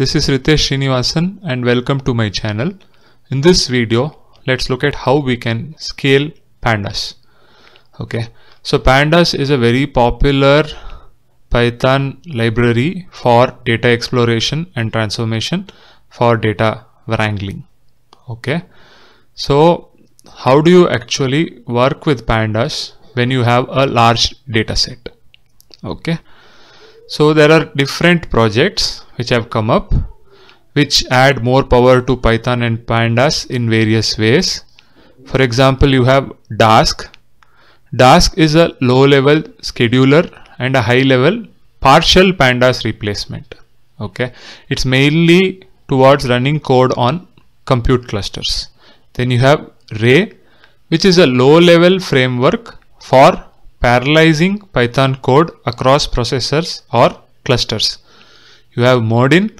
This is Ritesh Srinivasan and welcome to my channel. In this video, let's look at how we can scale pandas. Okay, so pandas is a very popular Python library for data exploration and transformation for data wrangling. Okay, so how do you actually work with pandas when you have a large data set? Okay. So there are different projects which have come up which add more power to Python and pandas in various ways. For example, you have Dask. Dask is a low level scheduler and a high level partial pandas replacement. Okay. It's mainly towards running code on compute clusters. Then you have Ray, which is a low level framework for parallelizing Python code across processors or clusters. You have Modin,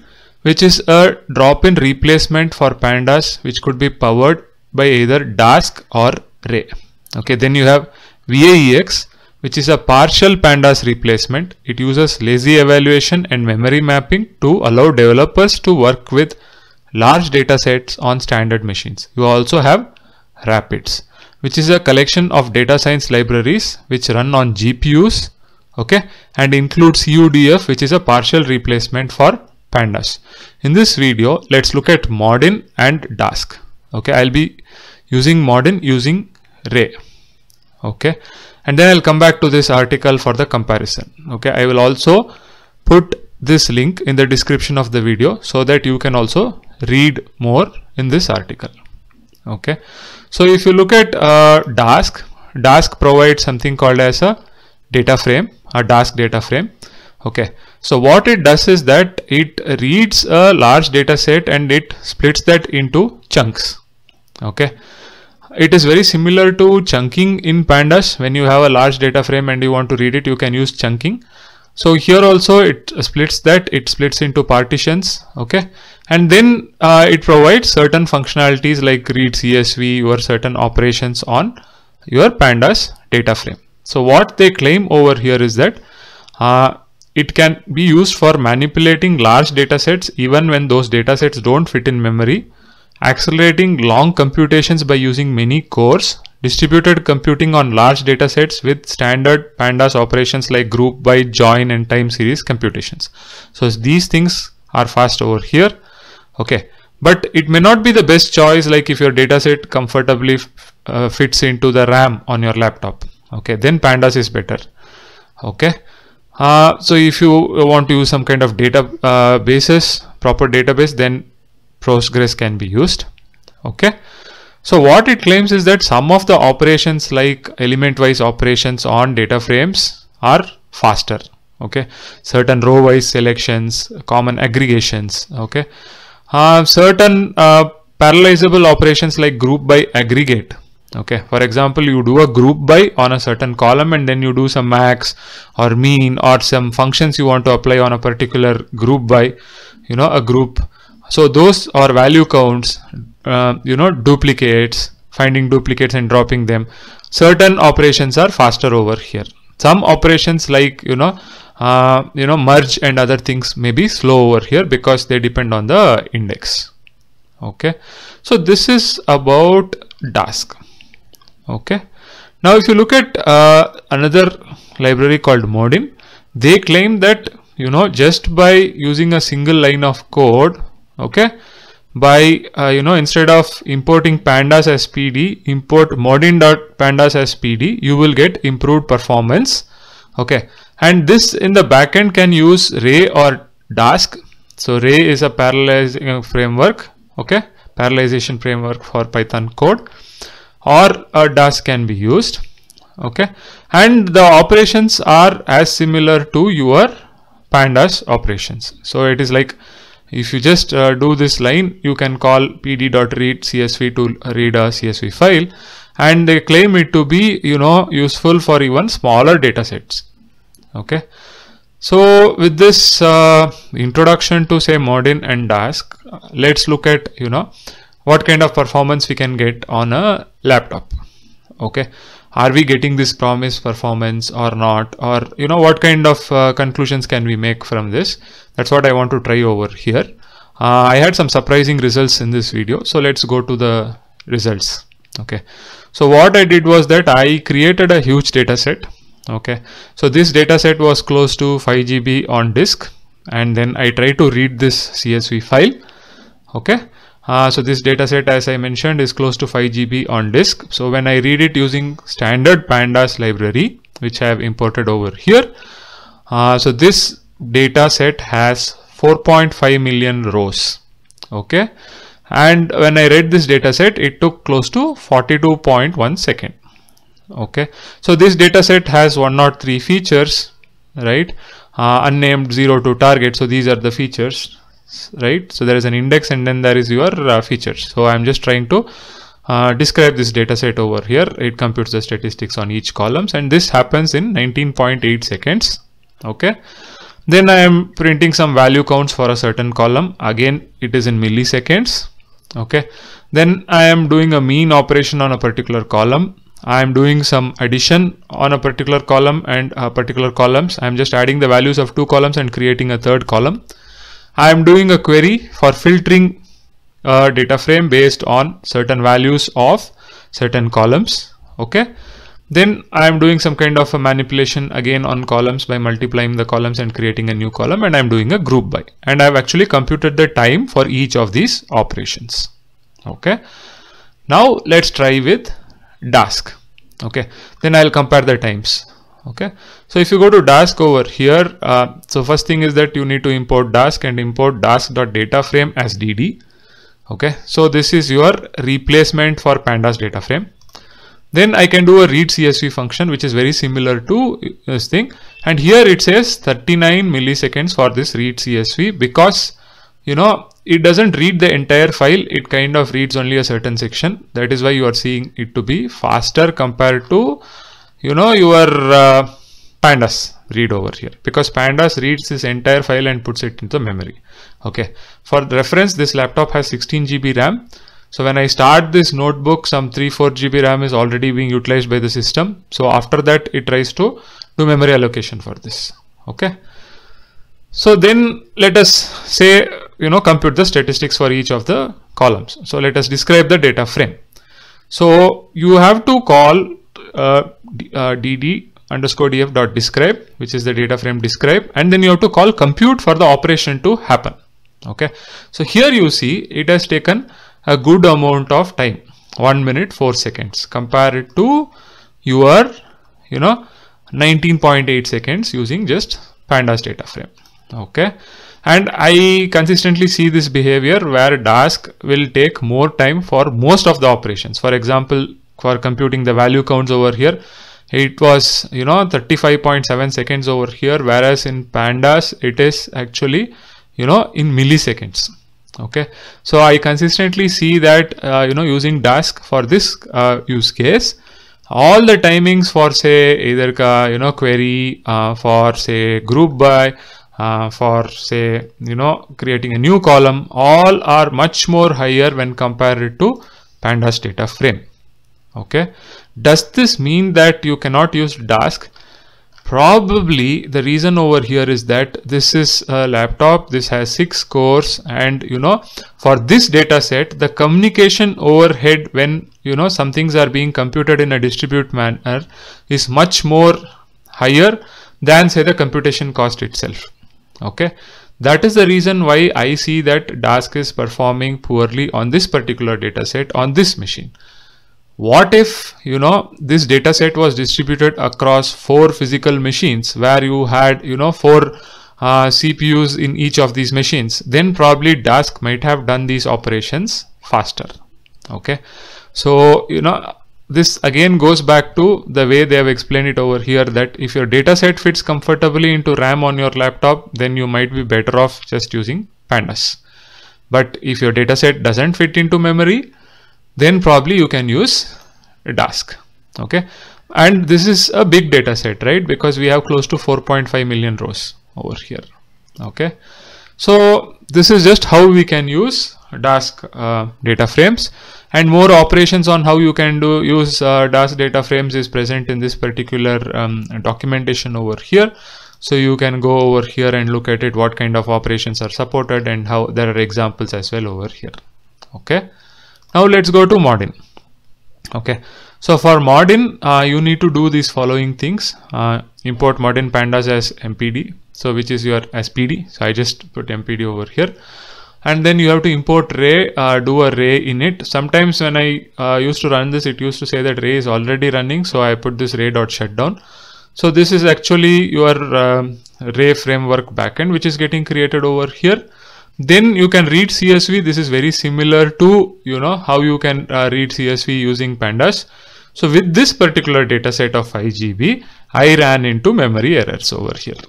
which is a drop-in replacement for pandas, which could be powered by either Dask or Ray. Okay, then you have VAEX, which is a partial pandas replacement. It uses lazy evaluation and memory mapping to allow developers to work with large data sets on standard machines. You also have Rapids which is a collection of data science libraries which run on GPUs okay and includes UDF which is a partial replacement for pandas. In this video let's look at Modin and Dask okay I'll be using Modin using Ray okay and then I'll come back to this article for the comparison okay I will also put this link in the description of the video so that you can also read more in this article okay so if you look at uh, dask dask provides something called as a data frame a dask data frame okay so what it does is that it reads a large data set and it splits that into chunks okay it is very similar to chunking in pandas when you have a large data frame and you want to read it you can use chunking so here also it splits that, it splits into partitions, okay? And then uh, it provides certain functionalities like read CSV or certain operations on your pandas data frame. So what they claim over here is that uh, it can be used for manipulating large data sets even when those data sets don't fit in memory, accelerating long computations by using many cores Distributed computing on large datasets with standard pandas operations like group by join and time series computations. So these things are fast over here. Okay. But it may not be the best choice like if your dataset comfortably uh, fits into the RAM on your laptop. Okay. Then pandas is better. Okay. Uh, so if you want to use some kind of data uh, proper database, then Postgres can be used. Okay. So what it claims is that some of the operations like element wise operations on data frames are faster. Okay. Certain row wise selections, common aggregations. Okay. Uh, certain uh, parallelizable operations like group by aggregate. Okay. For example, you do a group by on a certain column and then you do some max or mean or some functions you want to apply on a particular group by, you know, a group. So those are value counts uh, you know duplicates finding duplicates and dropping them certain operations are faster over here some operations like you know uh, you know merge and other things may be slow over here because they depend on the index okay so this is about dask okay now if you look at uh, another library called modin they claim that you know just by using a single line of code okay by uh, you know instead of importing pandas as pd import modin.pandas as pd you will get improved performance okay and this in the backend can use ray or dask so ray is a parallelizing uh, framework okay parallelization framework for python code or a uh, dask can be used okay and the operations are as similar to your pandas operations so it is like if you just uh, do this line you can call pd.read csv to uh, read a csv file and they claim it to be you know useful for even smaller data sets okay so with this uh, introduction to say modin and dask uh, let's look at you know what kind of performance we can get on a laptop okay are we getting this promised performance or not or you know what kind of uh, conclusions can we make from this that's what i want to try over here uh, i had some surprising results in this video so let's go to the results okay so what i did was that i created a huge data set okay so this data set was close to 5 gb on disk and then i try to read this csv file okay uh, so this dataset, as I mentioned, is close to 5 GB on disk. So when I read it using standard pandas library, which I have imported over here. Uh, so this dataset has 4.5 million rows. Okay. And when I read this dataset, it took close to 42.1 second. Okay. So this dataset has 103 features, right? Uh, unnamed 0 to target. So these are the features right so there is an index and then there is your uh, features so i'm just trying to uh, describe this data set over here it computes the statistics on each columns and this happens in 19.8 seconds okay then i am printing some value counts for a certain column again it is in milliseconds okay then i am doing a mean operation on a particular column I am doing some addition on a particular column and particular columns. I am just adding the values of two columns and creating a third column. I am doing a query for filtering a data frame based on certain values of certain columns. Okay. Then I am doing some kind of a manipulation again on columns by multiplying the columns and creating a new column and I'm doing a group by and I've actually computed the time for each of these operations. Okay. Now let's try with Dask. Okay. Then I'll compare the times okay so if you go to dask over here uh, so first thing is that you need to import dask and import dask.data frame as dd okay so this is your replacement for pandas data frame then i can do a read csv function which is very similar to this thing and here it says 39 milliseconds for this read csv because you know it doesn't read the entire file it kind of reads only a certain section that is why you are seeing it to be faster compared to you know your uh, pandas read over here because pandas reads this entire file and puts it into memory okay for reference this laptop has 16 GB RAM so when I start this notebook some 3-4 GB RAM is already being utilized by the system so after that it tries to do memory allocation for this okay so then let us say you know compute the statistics for each of the columns so let us describe the data frame so you have to call uh, uh, dd underscore df dot describe which is the data frame describe and then you have to call compute for the operation to happen okay so here you see it has taken a good amount of time 1 minute 4 seconds compare it to your you know 19.8 seconds using just pandas data frame okay and I consistently see this behavior where Dask will take more time for most of the operations. For example, for computing the value counts over here it was you know 35.7 seconds over here whereas in pandas it is actually you know in milliseconds okay so i consistently see that uh, you know using dask for this uh, use case all the timings for say either ka, you know query uh, for say group by uh, for say you know creating a new column all are much more higher when compared to pandas data frame okay does this mean that you cannot use dask probably the reason over here is that this is a laptop this has six cores and you know for this data set the communication overhead when you know some things are being computed in a distribute manner is much more higher than say the computation cost itself okay that is the reason why i see that dask is performing poorly on this particular data set on this machine what if, you know, this data set was distributed across four physical machines where you had, you know, four uh, CPUs in each of these machines, then probably Dask might have done these operations faster. Okay. So, you know, this again goes back to the way they have explained it over here that if your data set fits comfortably into RAM on your laptop, then you might be better off just using pandas. But if your data set doesn't fit into memory, then probably you can use Dask. Okay. And this is a big data set, right? Because we have close to 4.5 million rows over here. Okay. So this is just how we can use Dask uh, data frames and more operations on how you can do use uh, Dask data frames is present in this particular um, documentation over here. So you can go over here and look at it, what kind of operations are supported and how there are examples as well over here. Okay. Now let's go to Modin. Okay. So for Modin, uh, you need to do these following things. Uh, import Modin pandas as MPD. So which is your SPD. So I just put MPD over here. And then you have to import ray, uh, do a ray in it. Sometimes when I uh, used to run this, it used to say that ray is already running. So I put this ray dot shutdown. So this is actually your uh, ray framework backend, which is getting created over here then you can read CSV. This is very similar to, you know, how you can uh, read CSV using pandas. So with this particular data set of 5 GB, I ran into memory errors over here.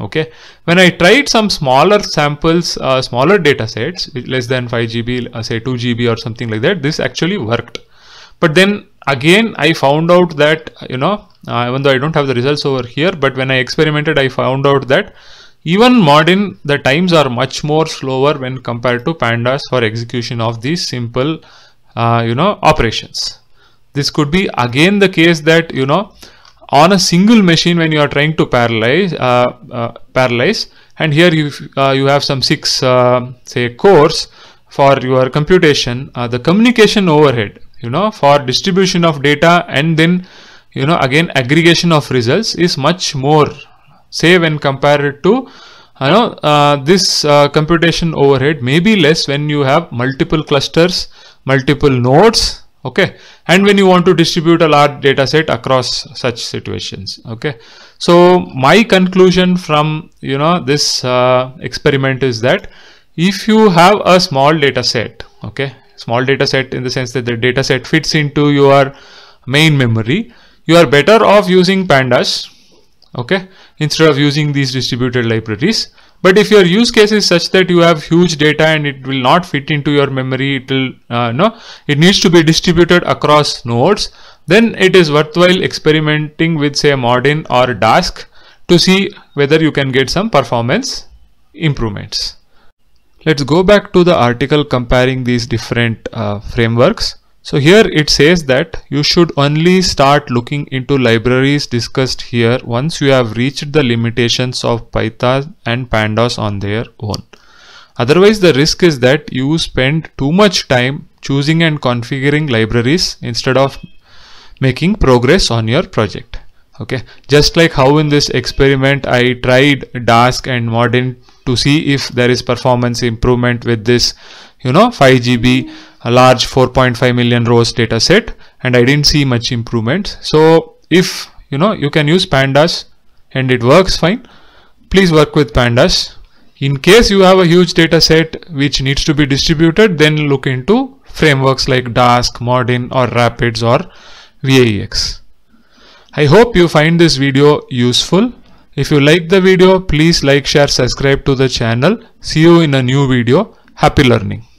Okay. When I tried some smaller samples, uh, smaller data sets, less than 5 GB, uh, say 2 GB or something like that, this actually worked. But then again, I found out that, you know, uh, even though I don't have the results over here, but when I experimented, I found out that even modern, the times are much more slower when compared to pandas for execution of these simple, uh, you know, operations. This could be again the case that, you know, on a single machine when you are trying to parallelize, uh, uh, parallelize and here you, uh, you have some six, uh, say, cores for your computation, uh, the communication overhead, you know, for distribution of data and then, you know, again aggregation of results is much more say when compared to you know uh, this uh, computation overhead may be less when you have multiple clusters multiple nodes okay and when you want to distribute a large data set across such situations okay so my conclusion from you know this uh, experiment is that if you have a small data set okay small data set in the sense that the data set fits into your main memory you are better off using pandas okay instead of using these distributed libraries. But if your use case is such that you have huge data and it will not fit into your memory, it will uh, no, it needs to be distributed across nodes. Then it is worthwhile experimenting with say Modin or Dask to see whether you can get some performance improvements. Let's go back to the article comparing these different uh, frameworks. So here it says that you should only start looking into libraries discussed here once you have reached the limitations of Python and pandas on their own. Otherwise the risk is that you spend too much time choosing and configuring libraries instead of making progress on your project. Okay, just like how in this experiment I tried Dask and Modin to see if there is performance improvement with this you know 5 GB a large 4.5 million rows data set and I didn't see much improvement so if you know you can use pandas and it works fine please work with pandas in case you have a huge data set which needs to be distributed then look into frameworks like Dask, Modin or Rapids or VAEX. I hope you find this video useful. If you like the video, please like, share, subscribe to the channel. See you in a new video. Happy learning.